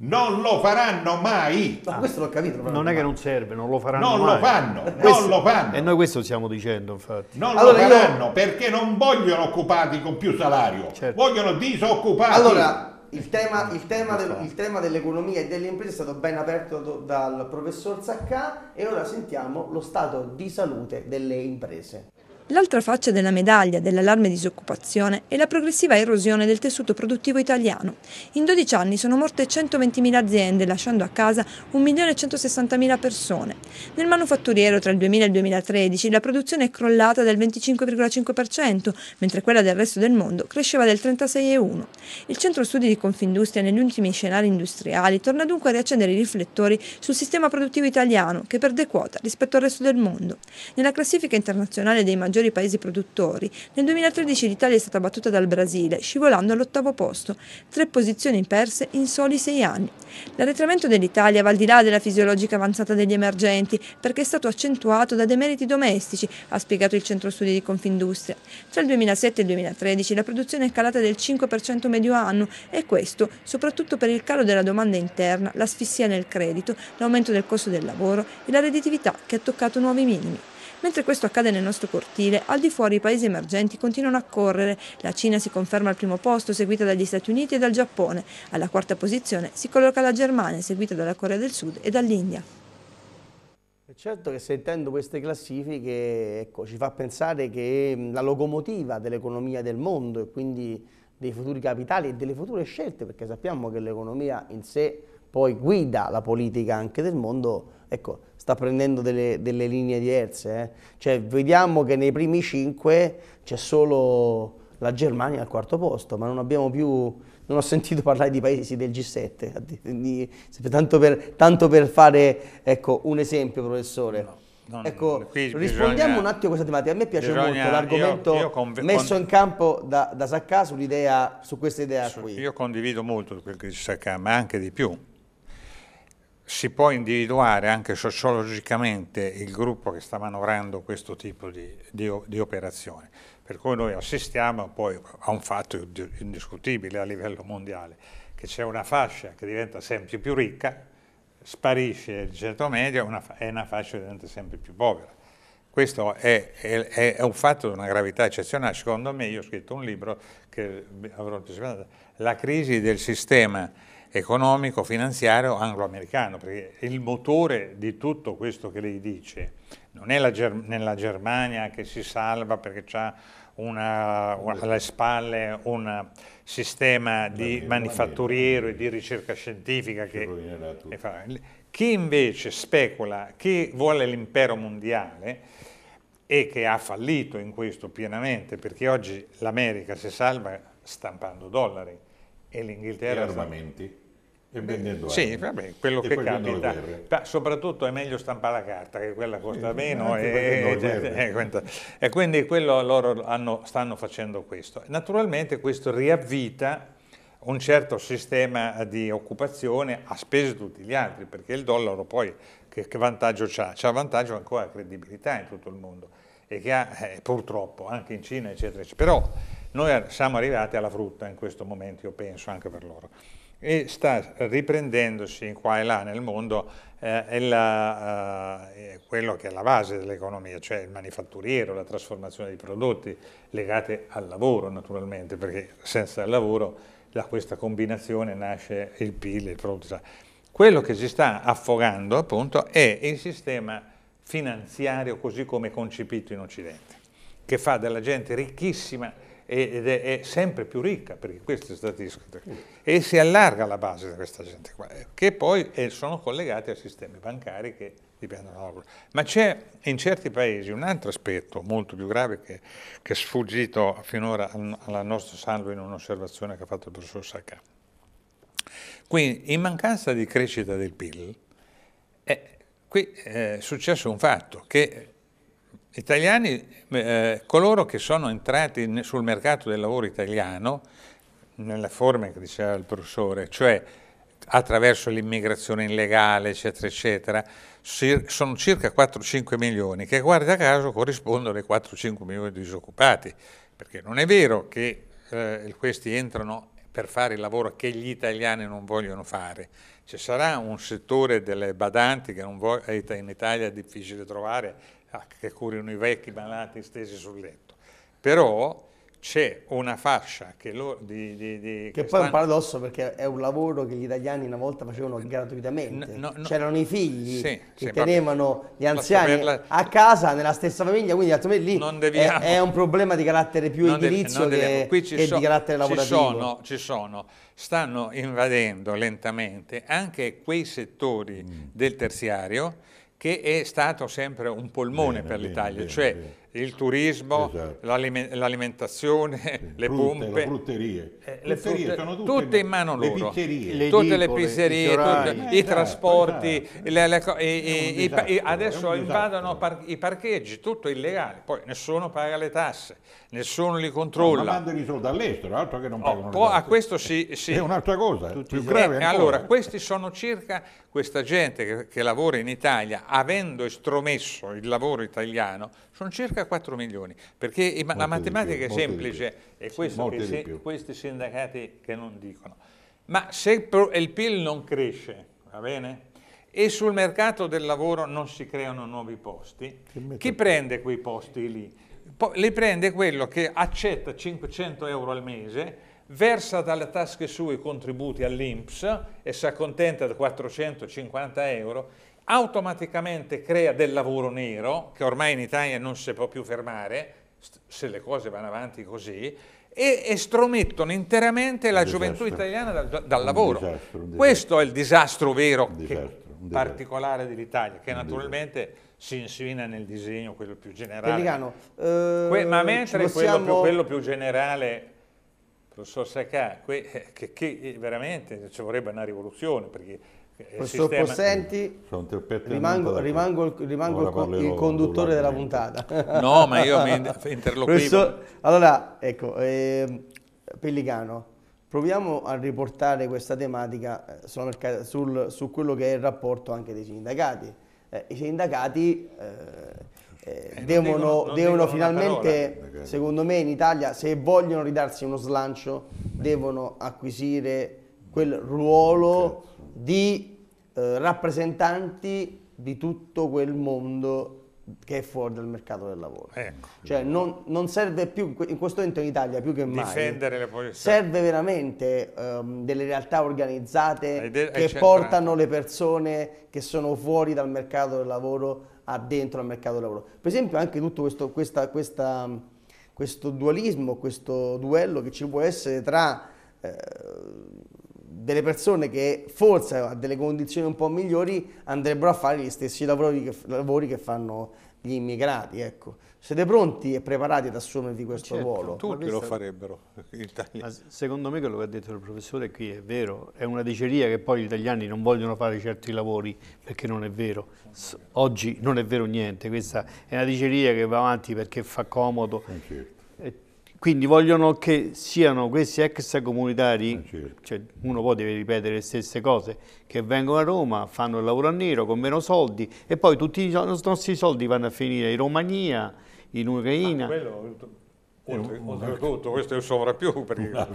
non lo faranno mai. No, ah, questo l'ho capito. Non, non è che non serve, non lo faranno non mai. Lo fanno, eh, questo, non lo fanno. E noi questo stiamo dicendo, infatti. Non allora, lo faranno io... perché non vogliono occupati con più salario, certo. vogliono disoccupati. Allora, il tema, il, tema del, il tema, dell'economia e delle imprese è stato ben aperto do, dal professor Saccà e ora sentiamo lo stato di salute delle imprese. L'altra faccia della medaglia dell'allarme disoccupazione è la progressiva erosione del tessuto produttivo italiano. In 12 anni sono morte 120.000 aziende, lasciando a casa 1.160.000 persone. Nel manufatturiero tra il 2000 e il 2013 la produzione è crollata del 25,5%, mentre quella del resto del mondo cresceva del 36,1%. Il centro studi di Confindustria negli ultimi scenari industriali torna dunque a riaccendere i riflettori sul sistema produttivo italiano, che perde quota rispetto al resto del mondo. Nella classifica internazionale dei maggiori maggiori paesi produttori, nel 2013 l'Italia è stata battuta dal Brasile, scivolando all'ottavo posto, tre posizioni perse in soli sei anni. L'arretramento dell'Italia va al di là della fisiologica avanzata degli emergenti, perché è stato accentuato da demeriti domestici, ha spiegato il centro studi di Confindustria. Tra il 2007 e il 2013 la produzione è calata del 5% medio anno e questo soprattutto per il calo della domanda interna, l'asfissia nel credito, l'aumento del costo del lavoro e la redditività che ha toccato nuovi minimi. Mentre questo accade nel nostro cortile, al di fuori i paesi emergenti continuano a correre. La Cina si conferma al primo posto, seguita dagli Stati Uniti e dal Giappone. Alla quarta posizione si colloca la Germania, seguita dalla Corea del Sud e dall'India. Certo che sentendo queste classifiche ecco, ci fa pensare che mm, la locomotiva dell'economia del mondo e quindi dei futuri capitali e delle future scelte, perché sappiamo che l'economia in sé poi guida la politica anche del mondo, ecco, sta prendendo delle, delle linee diverse. Eh. Cioè, vediamo che nei primi cinque c'è solo la Germania al quarto posto, ma non abbiamo più non ho sentito parlare di paesi del G7, tanto per, tanto per fare ecco, un esempio, professore. No, non, ecco, rispondiamo un attimo a questa tematica. A me piace bisogna, molto l'argomento messo in campo da, da Saccà su questa idea su, qui. Io condivido molto quel che dice Sacca, ma anche di più si può individuare anche sociologicamente il gruppo che sta manovrando questo tipo di, di, di operazione, per cui noi assistiamo poi a un fatto indiscutibile a livello mondiale, che c'è una fascia che diventa sempre più ricca, sparisce il ceto medio una, e una fascia che diventa sempre più povera. Questo è, è, è, un fatto di una gravità eccezionale. Secondo me, io ho scritto un libro che avrò La crisi del sistema economico, finanziario anglo-americano, perché il motore di tutto questo che lei dice non è la Ger nella Germania che si salva perché ha alle spalle un sistema di manifatturiero e di ricerca scientifica che, chi invece specula, chi vuole l'impero mondiale e che ha fallito in questo pienamente perché oggi l'America si salva stampando dollari e l'Inghilterra... E armamenti. E vendendo Sì, vabbè, quello e che capita. Ma soprattutto è meglio stampare la carta, che quella costa eh, e meno. E, e, e, quindi quello loro hanno, stanno facendo questo. Naturalmente questo riavvita un certo sistema di occupazione a spese di tutti gli altri, perché il dollaro poi che, che vantaggio ha? C'ha vantaggio ancora la credibilità in tutto il mondo e che ha eh, purtroppo anche in Cina eccetera eccetera. Però noi siamo arrivati alla frutta in questo momento, io penso, anche per loro e sta riprendendosi in qua e là nel mondo eh, la, eh, quello che è la base dell'economia, cioè il manifatturiero, la trasformazione dei prodotti legate al lavoro naturalmente, perché senza il lavoro da questa combinazione nasce il PIL, il prodotto. Quello che si sta affogando appunto è il sistema finanziario così come concepito in Occidente, che fa della gente ricchissima ed è, è, sempre più ricca, perché questo è statistico, e si allarga la base di questa gente qua, eh, che poi è, eh, sono collegati a sistemi bancari che dipendono Ma c'è in certi paesi un altro aspetto molto più grave che, che è sfuggito finora alla nostra salvo in un'osservazione che ha fatto il professor Sacca. Quindi, in mancanza di crescita del PIL, eh, qui eh, è successo un fatto che Italiani, eh, coloro che sono entrati sul mercato del lavoro italiano, nella forma che diceva il professore, cioè attraverso l'immigrazione illegale, eccetera, eccetera, sono circa 4-5 milioni, che guarda caso corrispondono ai 4-5 milioni di disoccupati, perché non è vero che eh, questi entrano per fare il lavoro che gli italiani non vogliono fare. Ci sarà un settore delle badanti che in Italia è difficile trovare che curino i vecchi malati stesi sul letto. Però c'è una fascia che, lo, di, di, di, che, che poi stanno... è un paradosso perché è un lavoro che gli italiani una volta facevano gratuitamente no, no, c'erano i figli sì, che sì, tenevano gli anziani la... a casa nella stessa famiglia quindi altrimenti lì deviamo, è, è, un problema di carattere più edilizio de, che, Qui ci che so, di carattere lavorativo ci sono, ci sono, stanno invadendo lentamente anche quei settori mm. del terziario che è stato sempre un polmone bene, per l'Italia, cioè il turismo, esatto. l'alimentazione, sì. le Frutta, pompe, le frutterie, eh, le frutterie sono tutte, tutte in mano loro, le pizzerie, le tutte dipole, le pizzerie, tutte, eh, i esatto, trasporti, esatto. Le, le, i, disastro, i, adesso invadono par, i parcheggi, tutto illegale, poi nessuno paga le tasse, nessuno li controlla. No, ma mandano i soldi all'estero, altro che non oh, pagano oh, poi, A questo sì, sì. È un'altra cosa, Tutti più grave eh, Allora, questi sono circa questa gente che, che lavora in Italia, avendo estromesso il lavoro italiano, sono circa circa 4 milioni, perché molto la matematica più, è semplice, è questo sì, che se, questi sindacati che non dicono. Ma se il PIL non cresce, va bene? E sul mercato del lavoro non si creano nuovi posti, chi prende quei posti lì? Li prende quello che accetta 500 euro al mese, versa dalle tasche sue i contributi all'Inps e si accontenta di 450 euro automaticamente crea del lavoro nero, che ormai in Italia non si può più fermare, se le cose vanno avanti così, e estromettono interamente la disastro. gioventù italiana dal, dal lavoro. Un disastro, un disastro. Questo è il disastro vero particolare dell'Italia, che naturalmente si insinua nel disegno, quello più generale. Pellicano, eh, ma mentre possiamo... quello, più, quello, più, generale, professor Sacca, eh, che, che, eh, veramente ci vorrebbe una rivoluzione, perché Professor eh, sistema... Possenti, rimango, rimango, rimango il, conduttore della puntata. No, ma io mi *laughs* interloquivo. Professor, allora, ecco, eh, Pellicano, proviamo a riportare questa tematica eh, sul, sul, su quello che è il rapporto anche dei sindacati. Eh, I sindacati eh, eh devono, dicono, devono, finalmente, parola, secondo me, in Italia, se vogliono ridarsi uno slancio, devono acquisire quel ruolo... Certo di eh, rappresentanti di tutto quel mondo che è fuori dal mercato del lavoro. Ecco. Cioè non, non, serve più, in questo momento in Italia più che mai, Difendere le serve veramente um, delle realtà organizzate de che portano le persone che sono fuori dal mercato del lavoro a dentro al mercato del lavoro. Per esempio anche tutto questo, questa, questa, questo dualismo, questo duello che ci può essere tra eh, delle persone che forse a delle condizioni un po' migliori andrebbero a fare gli stessi lavori che, lavori che fanno gli immigrati. Ecco. Siete pronti e preparati ad assumervi questo certo, ruolo? Tutti lo farebbero in Italia. secondo me quello che ha detto il professore qui è vero, è una diceria che poi gli italiani non vogliono fare certi lavori perché non è vero. Oggi non è vero niente, questa è una diceria che va avanti perché fa comodo. Certo. Quindi vogliono che siano questi extracomunitari, eh, certo. cioè uno può deve ripetere le stesse cose, che vengono a Roma, fanno il lavoro a nero con meno soldi e poi tutti i nostri soldi vanno a finire in Romania, in Ucraina. Ah, quello, oltre, oltretutto questo è un sovrappiù. Perché...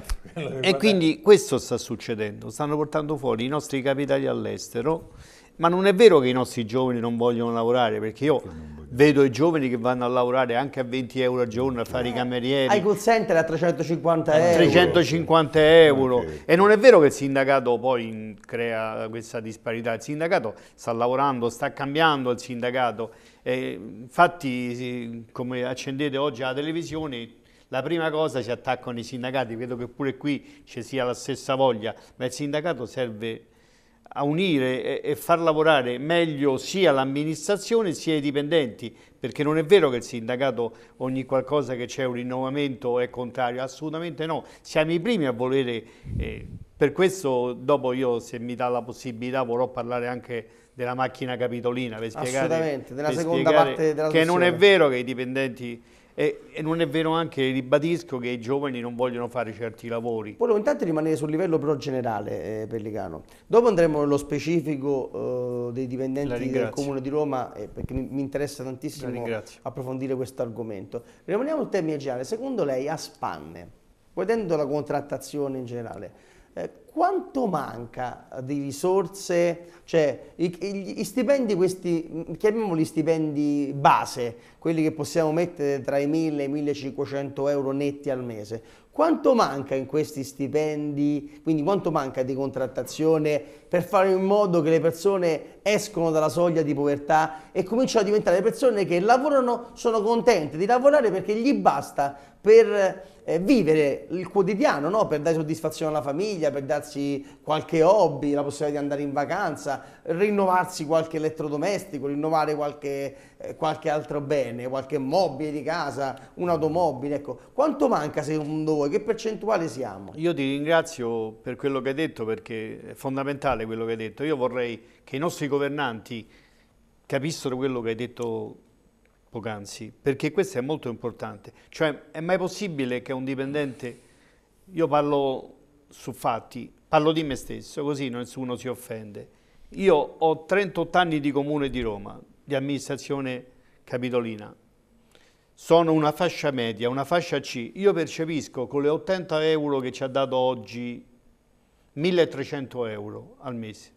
*laughs* e quindi questo sta succedendo, stanno portando fuori i nostri capitali all'estero ma non è vero che i nostri giovani non vogliono lavorare, perché io vedo i giovani che vanno a lavorare anche a 20 euro al giorno a fare i camerieri. Ai call center a 350 euro. 350 euro. Okay. E non è vero che il sindacato poi crea questa disparità. Il sindacato sta lavorando, sta cambiando il sindacato. E infatti, come accendete oggi alla televisione, la prima cosa si attaccano i sindacati. Vedo che pure qui ci sia la stessa voglia, ma il sindacato serve a unire e, far lavorare meglio sia l'amministrazione sia i dipendenti, perché non è vero che il sindacato ogni qualcosa che c'è un rinnovamento è contrario, assolutamente no, siamo i primi a volere, eh, per questo dopo io se mi dà la possibilità vorrò parlare anche della macchina capitolina per spiegare, Assolutamente, della per seconda parte della che non è vero che i dipendenti e, e, non è vero anche, ribadisco, che i giovani non vogliono fare certi lavori. Volevo intanto rimanere sul livello però generale, eh, Pellicano. Dopo andremo nello specifico eh, dei dipendenti del Comune di Roma, eh, perché mi, mi, interessa tantissimo approfondire questo argomento. Rimaniamo al termine generale. Secondo lei, a spanne, vedendo la contrattazione in generale, eh, quanto manca di risorse, cioè gli stipendi, questi, chiamiamoli stipendi base, quelli che possiamo mettere tra i 1000 e i 1500 euro netti al mese, quanto manca in questi stipendi, quindi quanto manca di contrattazione per fare in modo che le persone escono dalla soglia di povertà e cominciano a diventare persone che lavorano, sono contente di lavorare perché gli basta per eh, vivere il quotidiano, no? per dare soddisfazione alla famiglia, per darsi qualche hobby, la possibilità di andare in vacanza, rinnovarsi qualche elettrodomestico, rinnovare qualche eh, qualche altro bene, qualche mobile di casa, un'automobile, ecco. Quanto manca secondo voi? Che percentuale siamo? Io ti ringrazio per quello che hai detto perché è fondamentale quello che hai detto. Io vorrei che i nostri governanti capissero quello che hai detto poc'anzi, perché questo è molto importante. Cioè, è mai possibile che un dipendente, io parlo su fatti, parlo di me stesso, così nessuno si offende. Io ho 38 anni di comune di Roma, di amministrazione capitolina. Sono una fascia media, una fascia C. Io percepisco con le 80 euro che ci ha dato oggi 1300 euro al mese,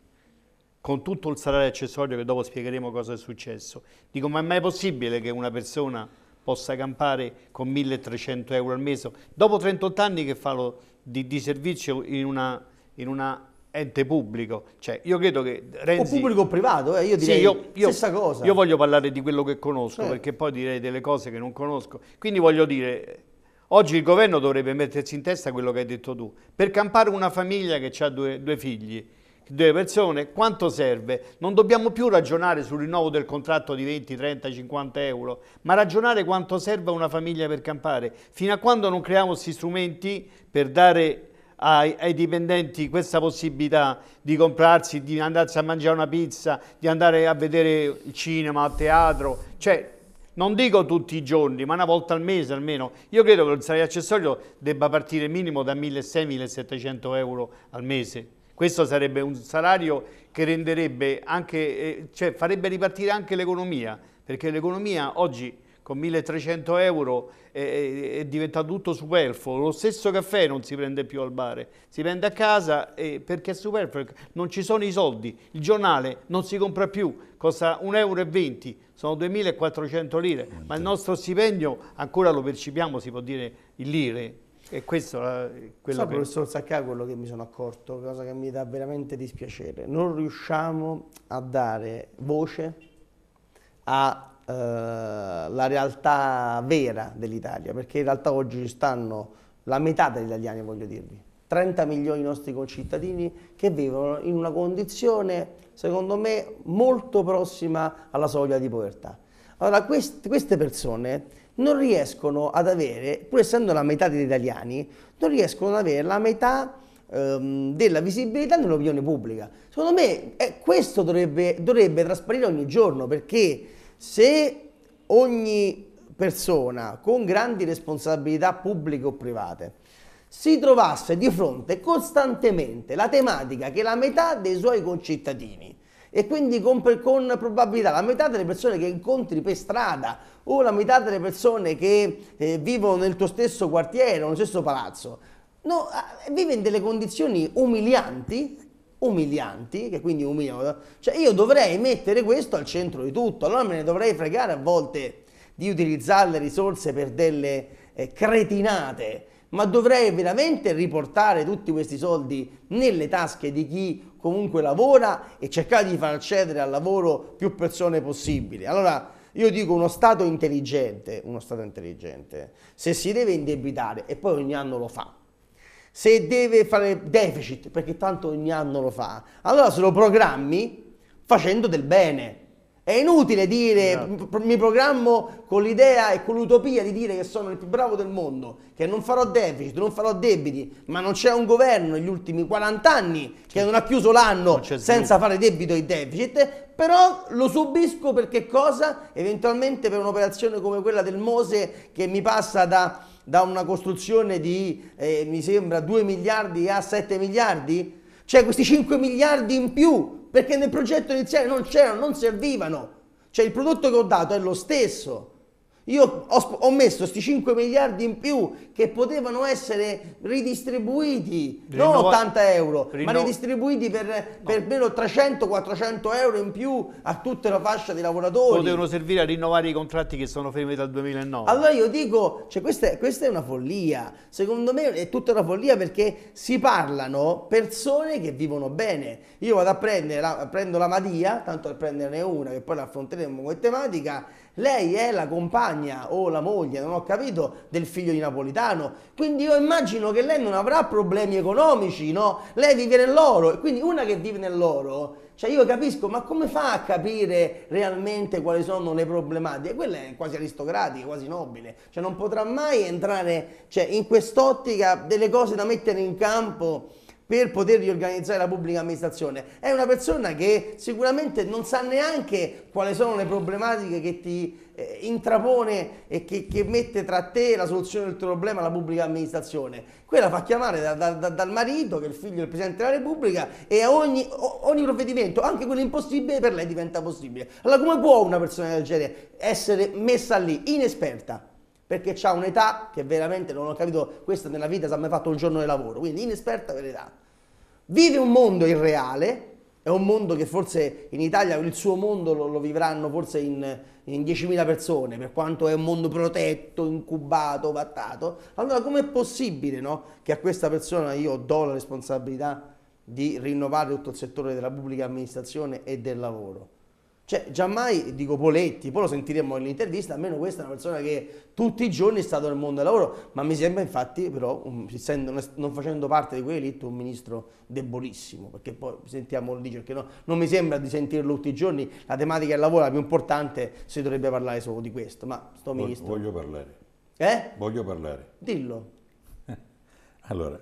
con tutto il salario accessorio che dopo spiegheremo cosa è successo. Dico, ma è mai possibile che una persona possa campare con 1300 euro al mese? Dopo 38 anni che fa di, di servizio in una, in una ente pubblico. Cioè, io credo che Renzi... O pubblico o privato, eh, io direi sì, io, io, stessa cosa. Io voglio parlare di quello che conosco, eh. perché poi direi delle cose che non conosco. Quindi voglio dire, oggi il governo dovrebbe mettersi in testa quello che hai detto tu. Per campare una famiglia che ha due, due figli, due persone, quanto serve? Non dobbiamo più ragionare sul rinnovo del contratto di 20, 30, 50 euro, ma ragionare quanto serve una famiglia per campare. Fino a quando non creiamo questi strumenti per dare ai, ai, dipendenti questa possibilità di comprarsi, di andarsi a mangiare una pizza, di andare a vedere il cinema, il teatro, cioè non dico tutti i giorni, ma una volta al mese almeno. Io credo che il salario accessorio debba partire minimo da 1.600-1.700 euro al mese. Questo sarebbe un salario che renderebbe anche, eh, cioè farebbe ripartire anche l'economia, perché l'economia oggi con 1300 euro è, è, diventato tutto superfluo, lo stesso caffè non si prende più al bar, si prende a casa perché è superfluo, non ci sono i soldi, il giornale non si compra più, costa 1,20 euro, sono 2400 lire, ma il nostro stipendio ancora lo percepiamo, si può dire, in lire, e questo è quello so, che... professor Saccà, quello che mi sono accorto, cosa che mi dà veramente dispiacere. Non riusciamo a dare voce a eh, la realtà vera dell'Italia, perché in realtà oggi ci stanno la metà degli italiani, voglio dirvi, 30 milioni di nostri concittadini che vivono in una condizione, secondo me, molto prossima alla soglia di povertà. Allora, quest queste persone non riescono ad avere, pur essendo la metà degli italiani, non riescono ad avere la metà ehm, della visibilità nell'opinione pubblica. Secondo me eh, questo dovrebbe, dovrebbe trasparire ogni giorno perché se ogni persona con grandi responsabilità pubbliche o private si trovasse di fronte costantemente la tematica che la metà dei suoi concittadini e quindi con, con, probabilità la metà delle persone che incontri per strada o la metà delle persone che eh, vivono nel tuo stesso quartiere o nello stesso palazzo no, vive in delle condizioni umilianti umilianti, che quindi umiliano, cioè io dovrei mettere questo al centro di tutto, allora me ne dovrei fregare a volte di utilizzare le risorse per delle eh, cretinate, ma dovrei veramente riportare tutti questi soldi nelle tasche di chi comunque lavora e cercare di far accedere al lavoro più persone possibile. Allora, io dico uno Stato intelligente, uno Stato intelligente, se si deve indebitare e poi ogni anno lo fa, se deve fare deficit, perché tanto ogni anno lo fa, allora se lo programmi facendo del bene. È inutile dire, no. Esatto. mi programmo con l'idea e con l'utopia di dire che sono il più bravo del mondo, che non farò deficit, non farò debiti, ma non c'è un governo negli ultimi 40 anni che non ha chiuso l'anno senza fare debito e deficit, però lo subisco perché cosa? Eventualmente per un'operazione come quella del Mose che mi passa da da una costruzione di, eh, mi sembra, 2 miliardi a 7 miliardi? Cioè questi 5 miliardi in più, perché nel progetto iniziale non c'erano, non servivano. Cioè il prodotto che ho dato è lo stesso, io ho, ho messo questi 5 miliardi in più che potevano essere ridistribuiti, Rinnova... non 80 euro, Rinnova... ma ridistribuiti per, almeno no. 300-400 euro in più a tutta la fascia di lavoratori. Potevano servire a rinnovare i contratti che sono fermi dal 2009. Allora io dico, cioè questa, è, questa è una follia, secondo me è tutta una follia perché si parlano persone che vivono bene. Io vado a prendere, la, prendo la Madia, tanto per prenderne una che poi la affronteremo come tematica, lei è la compagna o la moglie, non ho capito, del figlio di Napolitano, quindi io immagino che lei non avrà problemi economici, no? Lei vive nell'oro, quindi una che vive nell'oro, cioè io capisco, ma come fa a capire realmente quali sono le problematiche? Quella è quasi aristocratica, quasi nobile, cioè non potrà mai entrare cioè, in quest'ottica delle cose da mettere in campo per poter riorganizzare la pubblica amministrazione. È una persona che sicuramente non sa neanche quali sono le problematiche che ti eh, intrapone e che, che, mette tra te e la soluzione del tuo problema la pubblica amministrazione. Quella fa chiamare da, da, da, dal marito, che è il figlio del Presidente della Repubblica, e ogni, ogni provvedimento, anche quello impossibile, per lei diventa possibile. Allora come può una persona del genere essere messa lì, inesperta? perché ha un'età che veramente non ho capito, questa nella vita si è mai fatto un giorno di lavoro, quindi inesperta per l'età. Vive un mondo irreale, è un mondo che forse in Italia il suo mondo lo, lo vivranno forse in, in 10.000 persone, per quanto è un mondo protetto, incubato, vattato. Allora com'è possibile no, che a questa persona io do la responsabilità di rinnovare tutto il settore della pubblica amministrazione e del lavoro? Cioè, giammai dico Poletti, poi lo sentiremo nell'intervista, almeno questa è una persona che tutti i giorni è stata nel mondo del lavoro, ma mi sembra infatti, però, un, non facendo parte di quell'elite, un ministro debolissimo, perché poi sentiamo dice, perché no, non mi sembra di sentirlo tutti i giorni, la tematica del lavoro è la più importante, si dovrebbe parlare solo di questo, ma sto ministro... Voglio parlare. Eh? Voglio parlare. Dillo. *laughs* Allora,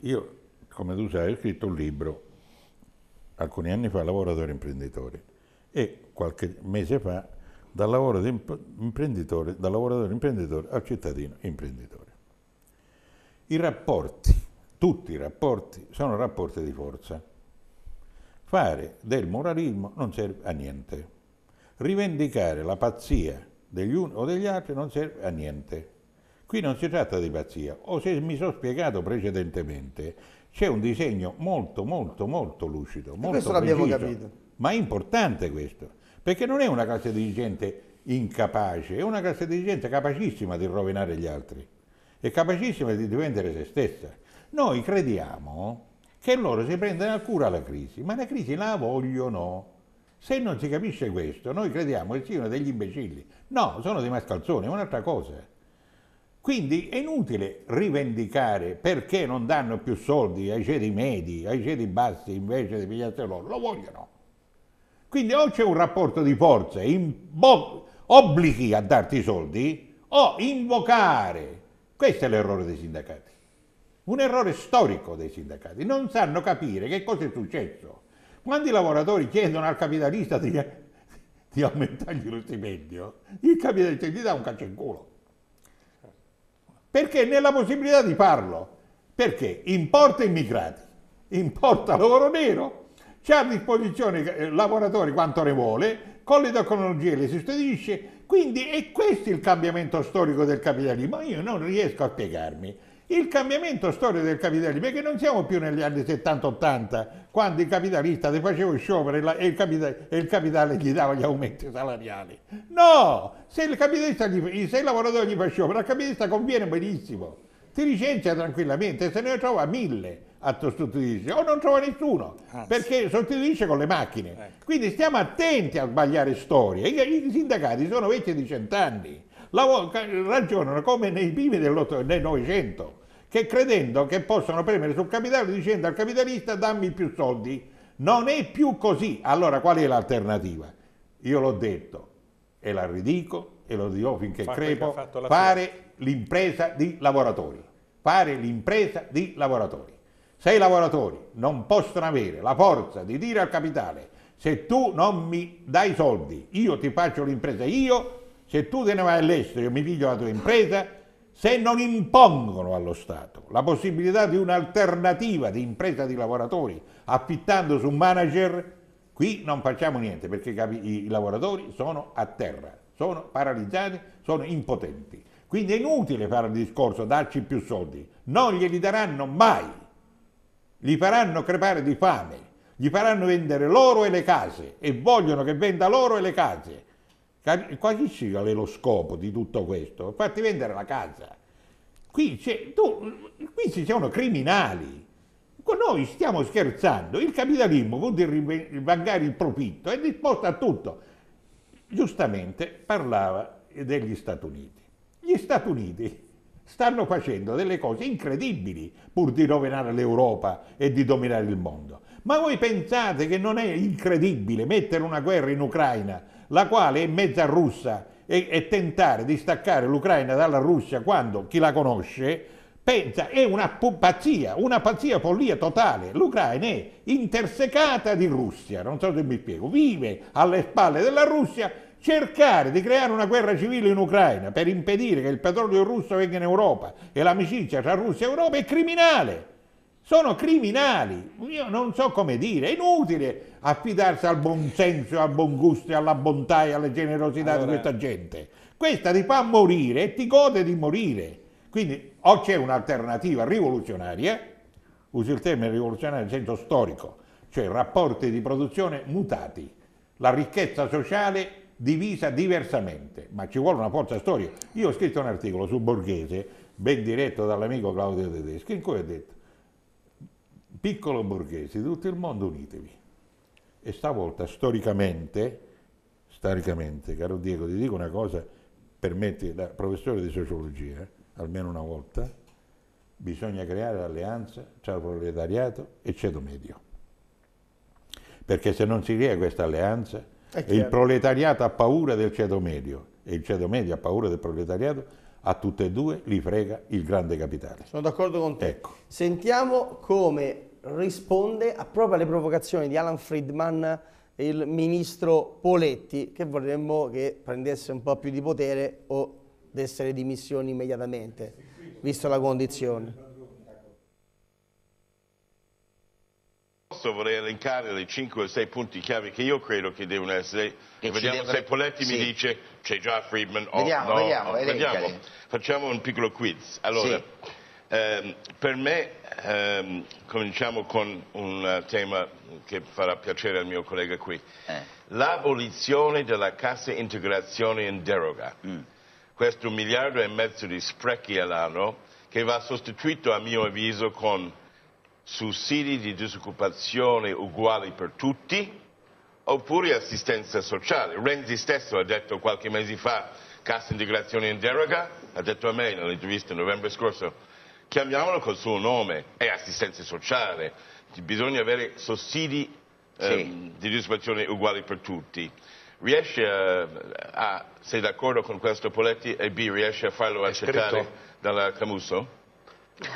io, come tu sai, ho scritto un libro alcuni anni fa, Lavoratore Imprenditore e qualche mese fa da lavoratore imprenditore, da lavoratore imprenditore al cittadino imprenditore. I rapporti, tutti i rapporti, sono rapporti di forza. Fare del moralismo non serve a niente. Rivendicare la pazzia degli uni o degli altri non serve a niente. Qui non si tratta di pazzia, o se mi sono spiegato precedentemente, c'è un disegno molto, molto, molto lucido. Molto questo l'abbiamo capito. Ma è importante questo, perché non è una classe dirigente incapace, è una classe dirigente capacissima di rovinare gli altri, è capacissima di difendere se stessa. Noi crediamo che loro si prendano a cura la crisi, ma la crisi la vogliono. Se non si capisce questo, noi crediamo che siano degli imbecilli. No, sono dei mascalzoni, è un'altra cosa. Quindi è inutile rivendicare perché non danno più soldi ai ceti medi, ai ceti bassi invece di pigliarselo loro, lo vogliono. Quindi o c'è un rapporto di forze, obblighi a darti i soldi o invocare. Questo è l'errore dei sindacati. Un errore storico dei sindacati. Non sanno capire che cosa è successo. Quando i lavoratori chiedono al capitalista di, di aumentargli lo stipendio, il capitalista gli dà un calcio in culo. Perché nella possibilità di farlo. Perché importa immigrati, importa lavoro nero c'è a disposizione eh, lavoratori quanto ne vuole, con le tecnologie le sostituisce, quindi è questo il cambiamento storico del capitalismo. Io non riesco a spiegarmi. Il cambiamento storico del capitalismo è che non siamo più negli anni 70-80, quando il capitalista ti faceva il sciopero e, il capitale, e il capitale gli dava gli aumenti salariali. No! Se il, gli, se il lavoratore gli fa sciopero, al capitalista conviene benissimo. Ti licenzia tranquillamente, se ne trova mille a sostituirsi o non trova nessuno Anzi. perché sostituisce con le macchine ecco. quindi stiamo attenti a sbagliare storie i, i sindacati sono vecchi di cent'anni ragionano come nei primi del Novecento che credendo che possano premere sul capitale dicendo al capitalista dammi più soldi non è più così allora qual è l'alternativa? io l'ho detto e la ridico e lo dirò finché Fa crepo fare l'impresa di lavoratori fare l'impresa di lavoratori se i lavoratori non possono avere la forza di dire al capitale se tu non mi dai soldi, io ti faccio l'impresa io, se tu te ne vai all'estero io mi piglio la tua impresa, se non impongono allo Stato la possibilità di un'alternativa di impresa di lavoratori affittando su un manager, qui non facciamo niente perché i lavoratori sono a terra, sono paralizzati, sono impotenti. Quindi è inutile fare il discorso darci più soldi, non glieli daranno mai. Li faranno crepare di fame, gli faranno vendere l'oro e le case e vogliono che venda l'oro e le case. Quasi sì qual è lo scopo di tutto questo? Fatti vendere la casa. Qui, tu, qui ci sono criminali. Noi stiamo scherzando, il capitalismo vuol dire vangare il profitto, è disposto a tutto. Giustamente parlava degli Stati Uniti. Gli Stati Uniti stanno facendo delle cose incredibili pur di rovinare l'Europa e di dominare il mondo. Ma voi pensate che non è incredibile mettere una guerra in Ucraina, la quale è mezza russa, e, e tentare di staccare l'Ucraina dalla Russia quando chi la conosce pensa è una pazzia, una pazzia follia totale. L'Ucraina è intersecata di Russia, non so se mi spiego, vive alle spalle della Russia cercare di creare una guerra civile in Ucraina per impedire che il petrolio russo venga in Europa e l'amicizia tra Russia e Europa è criminale. Sono criminali, io non so come dire, è inutile affidarsi al buon senso, al buon gusto, alla bontà e alla generosità allora... di questa gente. Questa ti fa morire e ti gode di morire. Quindi o c'è un'alternativa rivoluzionaria, uso il termine rivoluzionario nel senso storico, cioè rapporti di produzione mutati, la ricchezza sociale divisa diversamente, ma ci vuole una forza storica. Io ho scritto un articolo su Borghese, ben diretto dall'amico Claudio Tedeschi, in cui ho detto, piccolo Borghese, di tutto il mondo unitevi. E stavolta storicamente, storicamente, caro Diego, ti dico una cosa, permetti, da professore di sociologia, almeno una volta, bisogna creare l'alleanza tra il proletariato e il ceto medio. Perché se non si crea questa alleanza, il proletariato ha paura del ceto medio e il ceto medio ha paura del proletariato, a tutte e due li frega il grande capitale. Sono d'accordo con te. Ecco. Sentiamo come risponde a proprio alle provocazioni di Alan Friedman il ministro Poletti, che vorremmo che prendesse un po' più di potere o desse dimissioni immediatamente, visto la condizione. posto vorrei elencare le 5 o 6 punti chiave che io credo che devono essere. Che vediamo deve... se Poletti sì. mi dice c'è già Friedman o oh, vediamo, no. Vediamo, vediamo. Facciamo un piccolo quiz. Allora, sì. ehm, per me ehm, cominciamo con un tema che farà piacere al mio collega qui. Eh. L'abolizione della cassa integrazione in deroga. Mm. Questo miliardo e mezzo di sprechi all'anno che va sostituito a mio avviso con sussidi di disoccupazione uguali per tutti, oppure assistenza sociale. Renzi stesso ha detto qualche mese fa cassa integrazione in deroga, ha detto a me nell'intervista novembre scorso, chiamiamolo col suo nome, è assistenza sociale, bisogna avere sussidi sì. Ehm, di disoccupazione uguali per tutti. Riesce a, a sei d'accordo con questo Poletti e B, riesce a farlo accettare dalla Camusso?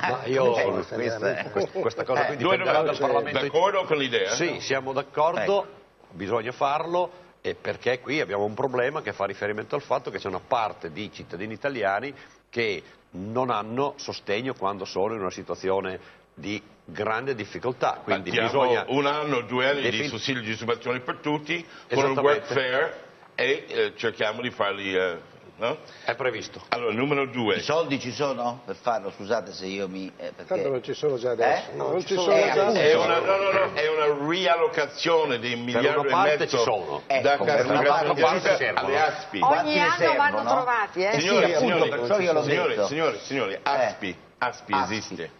Ma ecco, io eh, questa, questa, questa, cosa eh, qui dipende dal Parlamento. D'accordo con l'idea? Sì, siamo d'accordo, ecco. bisogna farlo e perché qui abbiamo un problema che fa riferimento al fatto che c'è una parte di cittadini italiani che non hanno sostegno quando sono in una situazione di grande difficoltà. Quindi Battiamo bisogna un anno, due anni di sussidio di disoccupazione per tutti, con un welfare e eh, cerchiamo di farli... Eh... No? È previsto. Allora, numero due. I soldi ci sono per farlo? Scusate se io mi... Eh, perché... Tanto non ci sono già adesso. Eh? No, non ci sono, sono già adesso. È una, no, no, no, è una riallocazione dei miliardi e mezzo ci sono. Ecco, da ecco, Cartagena alle ASPI. Ogni anno servono, vanno no? trovati, eh? Signori, sì, appunto, signori, signori, signori, signori, eh. ASPI, ASPI, ASPI esiste. Aspi.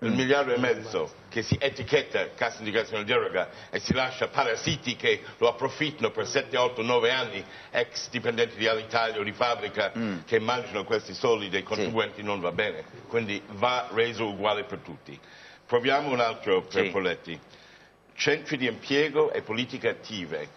Un miliardo e mezzo che si etichetta cassa integrazione deroga e si lascia parassiti che lo approfittano per 7, 8, 9 anni, ex dipendenti di Alitalia o di fabbrica mm. che mangiano questi soldi dei contribuenti sì. non va bene, quindi va reso uguale per tutti. Proviamo un altro per sì. Poletti. Centri di impiego e politiche attive.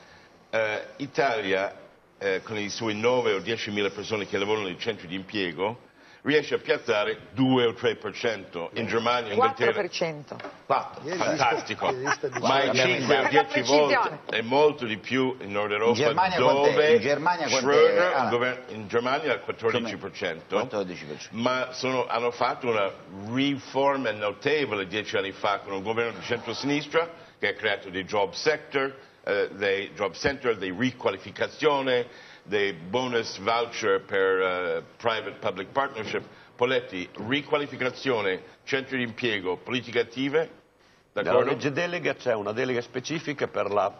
Eh, Italia, eh, con i suoi 9 o 10 mila persone che lavorano nei centri di impiego, riesce a piazzare 2 o 3%, in Germania, in Inghilterra. 4%. 4. fantastico, ma è 5 o 10 volte e molto di più in Nord Europa, in Germania dove in Germania Schröder, ah, no. in Germania al 14%, 14%, ma sono, hanno fatto una riforma notevole dieci anni fa con un governo di centrosinistra che ha creato dei job sector, eh, dei job center, di riqualificazione, dei bonus voucher per uh, eh, private-public partnership, Poletti, riqualificazione, centri di impiego, politiche attive, Nella legge delega c'è una delega specifica per la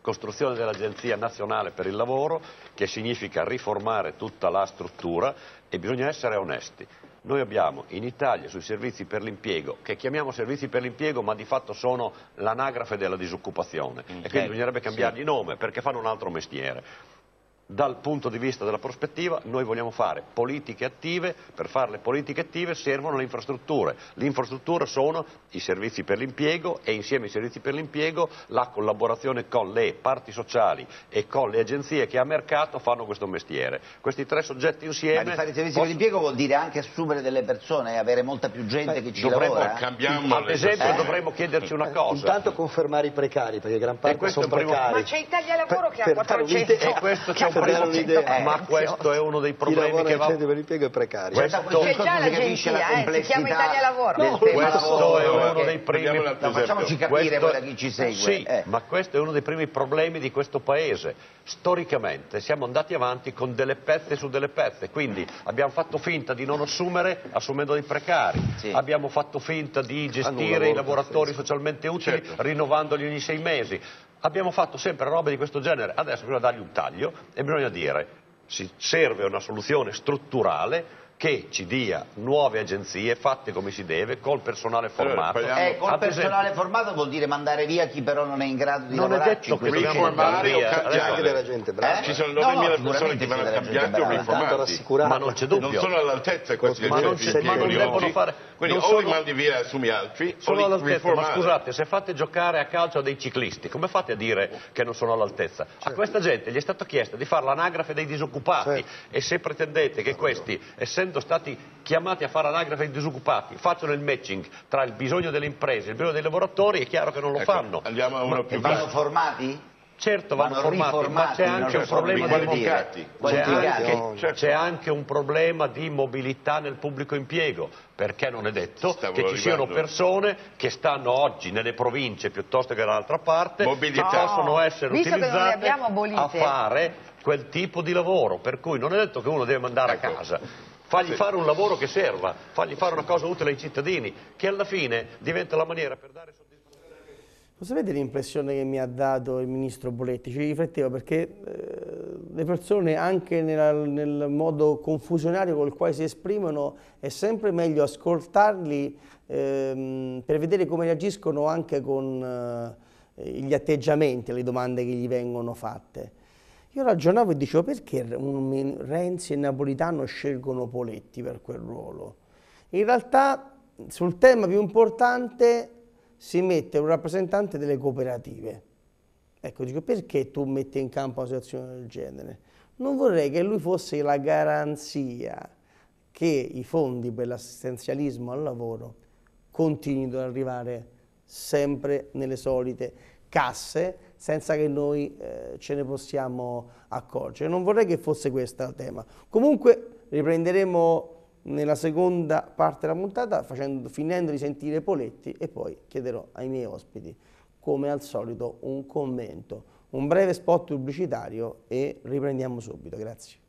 costruzione dell'Agenzia Nazionale per il Lavoro, che significa riformare tutta la struttura e bisogna essere onesti. Noi abbiamo in Italia sui servizi per l'impiego, che chiamiamo servizi per l'impiego ma di fatto sono l'anagrafe della disoccupazione mm, e quindi certo, bisognerebbe cambiargli sì. nome perché fanno un altro mestiere dal punto di vista della prospettiva noi vogliamo fare politiche attive, per fare le politiche attive servono le infrastrutture, le infrastrutture sono i servizi per l'impiego e insieme ai servizi per l'impiego la collaborazione con le parti sociali e con le agenzie che a mercato fanno questo mestiere. Questi tre soggetti insieme... Ma fare i servizi posso... per l'impiego vuol dire anche assumere delle persone e avere molta più gente Beh, che ci dovremmo, lavora. Eh? Cambiamo Ad esempio eh? dovremmo chiederci una eh, cosa. Intanto confermare i precari perché gran parte sono precari. Ma c'è Italia Lavoro per, che ha 400... E questo c'è un creare un'idea. Eh, ma questo è uno dei problemi che va... Chi per l'impiego è precario. Questo, questo c'è già l'agenzia, la eh, complessità. si chiama Italia Lavoro. No, questo è uno dei primi... No, facciamoci capire questo... chi ci segue. Sì, eh. ma questo è uno dei primi problemi di questo Paese. Storicamente siamo andati avanti con delle pezze su delle pezze, quindi abbiamo fatto finta di non assumere assumendo dei precari, sì. abbiamo fatto finta di gestire i lavoratori socialmente utili certo. rinnovandoli ogni sei mesi, abbiamo fatto sempre roba di questo genere, adesso bisogna dargli un taglio e bisogna dire, si serve una soluzione strutturale che ci dia nuove agenzie fatte come si deve, col personale formato. Eh, col Ad personale esempio, formato vuol dire mandare via chi però non è in grado di non lavorare. Non è detto che riformare o cambiare della gente brava. Eh? Ci sono 9.000 no, persone che vanno cambiati o riformati, ma non c'è dubbio. Non sono all'altezza questi ma non, c'è, ma non devono fare... Quindi o li mandi via e assumi altri, sono all'altezza, ma scusate, se fate giocare a calcio a dei ciclisti, come fate a dire che non sono all'altezza? A certo. questa gente gli è stato chiesto di fare l'anagrafe dei disoccupati certo. e se pretendete che questi, essendo essendo stati chiamati a fare anagrafe ai disoccupati, facciano il matching tra il bisogno delle imprese e il bisogno dei lavoratori, è chiaro che non lo ecco, fanno. Andiamo a uno ma, più vanno formati? Certo vanno, vanno formati, ma c'è anche un problema di avvocati. C'è anche, oh, certo. anche un problema di mobilità nel pubblico impiego, perché non è detto Stavo che arrivando. ci siano persone che stanno oggi nelle province piuttosto che dall'altra parte, mobilità. che possono essere Visto utilizzate a fare quel tipo di lavoro, per cui non è detto che uno deve mandare ecco. a casa fagli fare un lavoro che serva, fagli fare una cosa utile ai cittadini, che alla fine diventa la maniera per dare soddisfazione. Non sapete l'impressione che mi ha dato il ministro Boletti? Ci riflettevo perché eh, le persone anche nella, nel modo confusionario col quale si esprimono è sempre meglio ascoltarli ehm, per vedere come reagiscono anche con eh, gli atteggiamenti alle domande che gli vengono fatte. Io ragionavo e dicevo perché Renzi e Napolitano scelgono Poletti per quel ruolo? In realtà sul tema più importante si mette un rappresentante delle cooperative. Ecco, dico perché tu metti in campo una situazione del genere? Non vorrei che lui fosse la garanzia che i fondi per l'assistenzialismo al lavoro continuino ad arrivare sempre nelle solite casse senza che noi eh, ce ne possiamo accorgere. Non vorrei che fosse questo il tema. Comunque riprenderemo nella seconda parte della puntata facendo, finendo di sentire Poletti e poi chiederò ai miei ospiti, come al solito, un commento. Un breve spot pubblicitario e riprendiamo subito. Grazie.